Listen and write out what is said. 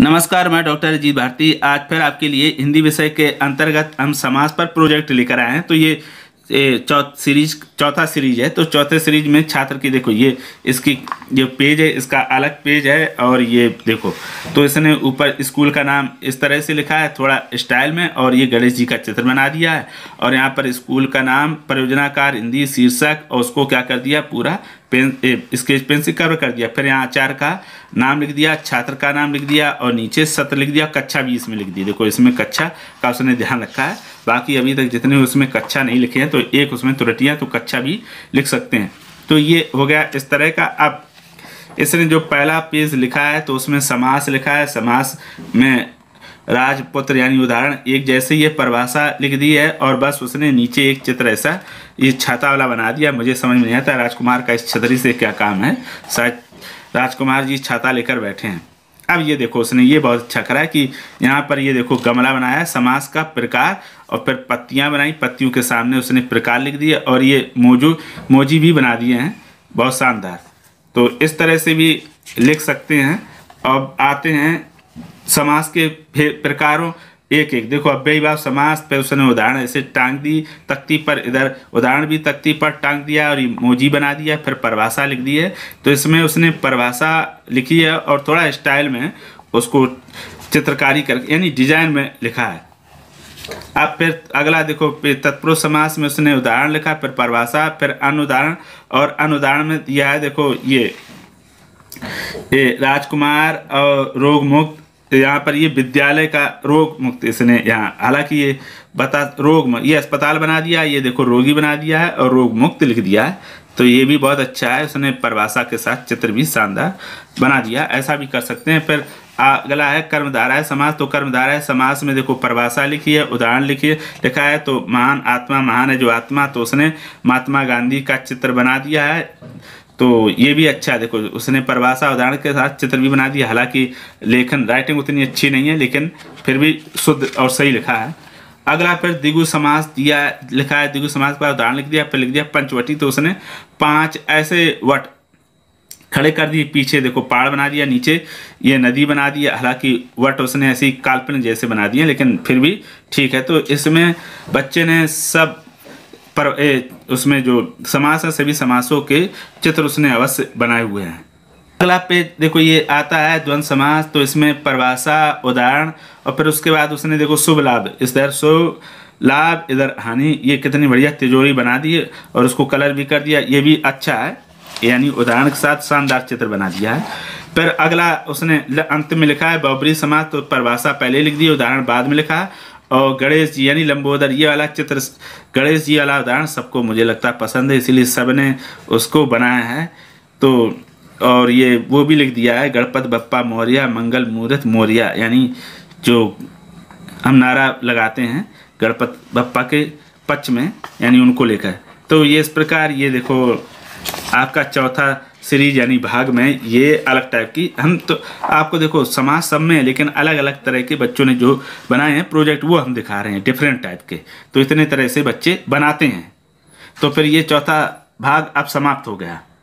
नमस्कार मैं डॉक्टर अजीत भारती आज फिर आपके लिए हिंदी विषय के अंतर्गत हम समाज पर प्रोजेक्ट लेकर आए हैं तो ये चौथ सीरीज चौथा सीरीज है तो चौथे सीरीज में छात्र की देखो ये इसकी जो पेज है इसका अलग पेज है और ये देखो तो इसने ऊपर स्कूल का नाम इस तरह से लिखा है थोड़ा स्टाइल में और ये गणेश जी का चित्र बना दिया है और यहाँ पर स्कूल का नाम परियोजनाकार हिंदी शीर्षक और उसको क्या कर दिया पूरा पेन स्केच पेन से कवर कर दिया फिर यहाँ आचार्य का नाम लिख दिया छात्र का नाम लिख दिया और नीचे सत्र लिख दिया कक्षा भी इसमें लिख दिया देखो इसमें कक्षा का उसने ध्यान रखा है बाकी अभी तक जितने उसमें कक्षा नहीं लिखे हैं तो एक उसमें त्रुटियाँ तो कक्षा भी लिख सकते हैं तो ये हो गया इस तरह का अब इसने जो पहला पेज लिखा है तो उसमें समास लिखा है समास में राजपुत्र यानी उदाहरण एक जैसे ये परिभाषा लिख दी है और बस उसने नीचे एक चित्र ऐसा ये छाता वाला बना दिया मुझे समझ में नहीं आता राजकुमार का इस छतरी से क्या काम है शायद राजकुमार जी छाता लेकर बैठे हैं अब ये देखो उसने ये बहुत अच्छा करा है कि यहाँ पर ये देखो गमला बनाया समास का प्रकार और फिर पत्तियाँ बनाई पत्तियों के सामने उसने प्रकार लिख दिए और ये मोजू मोजी भी बना दिए हैं बहुत शानदार तो इस तरह से भी लिख सकते हैं अब आते हैं समास के प्रकारों एक एक देखो अव्ययभाव समास पर उसने उदाहरण ऐसे टांग दी तख्ती पर इधर उदाहरण भी तख्ती पर टांग दिया और मोजी बना दिया फिर परिभाषा लिख दी है तो इसमें उसने परिभाषा लिखी है और थोड़ा स्टाइल में उसको चित्रकारी कर यानी डिजाइन में लिखा है अब फिर अगला देखो तत्पुरुष समास में उसने उदाहरण लिखा फिर परिभाषा फिर अनुदाहरण और अनुदाहरण में दिया है देखो ये, ये राजकुमार और रोगमुक्त तो यहाँ पर ये विद्यालय का रोग मुक्त इसने यहाँ हालांकि ये बता रोग ये अस्पताल बना दिया है ये देखो रोगी बना दिया है और रोग मुक्त लिख दिया है तो ये भी बहुत अच्छा है उसने परिभाषा के साथ चित्र भी शानदार बना दिया ऐसा भी कर सकते हैं फिर अगला है कर्मधारा है समाज तो कर्मधारा है समाज में देखो परिभाषा लिखी है उदाहरण लिखी है लिखा है तो महान आत्मा महान है जो आत्मा तो उसने महात्मा गांधी का चित्र बना दिया है तो ये भी अच्छा है देखो उसने परवासा उदाहरण के साथ चित्र भी बना दिया हालांकि लेखन राइटिंग उतनी अच्छी नहीं है लेकिन फिर भी शुद्ध और सही लिखा है अगला फिर दिगु समाज दिया लिखा है दिगु समाज का उदाहरण लिख दिया फिर लिख दिया पंचवटी तो उसने पांच ऐसे वट खड़े कर दिए पीछे देखो पहाड़ बना दिया नीचे ये नदी बना दिया हालांकि वट उसने ऐसी काल्पनिक जैसे बना दिए लेकिन फिर भी ठीक है तो इसमें बच्चे ने सब पर ए, उसमें जो समास है सभी समासों के चित्र उसने अवश्य बनाए हुए हैं अगला पेज देखो ये आता है द्वंद समास तो इसमें परवासा उदाहरण और फिर उसके बाद उसने देखो शुभ लाभ इस तरह शुभ लाभ इधर हानि ये कितनी बढ़िया तिजोरी बना दी है और उसको कलर भी कर दिया ये भी अच्छा है यानी उदाहरण के साथ शानदार चित्र बना दिया है फिर अगला उसने अंत में लिखा है बबरी समाज तो परिभाषा पहले लिख दी उदाहरण बाद में लिखा है और गणेश जी यानी लंबोदर ये वाला चित्र गणेश जी वाला उदाहरण सबको मुझे लगता है पसंद है इसीलिए सब ने उसको बनाया है तो और ये वो भी लिख दिया है गणपत बप्पा मौर्य मंगल मूर्त मौर्य यानी जो हम नारा लगाते हैं गणपत बप्पा के पक्ष में यानी उनको लेकर तो ये इस प्रकार ये देखो आपका चौथा सीरीज यानी भाग में ये अलग टाइप की हम तो आपको देखो समाज सब में है लेकिन अलग अलग तरह के बच्चों ने जो बनाए हैं प्रोजेक्ट वो हम दिखा रहे हैं डिफरेंट टाइप के तो इतने तरह से बच्चे बनाते हैं तो फिर ये चौथा भाग अब समाप्त हो गया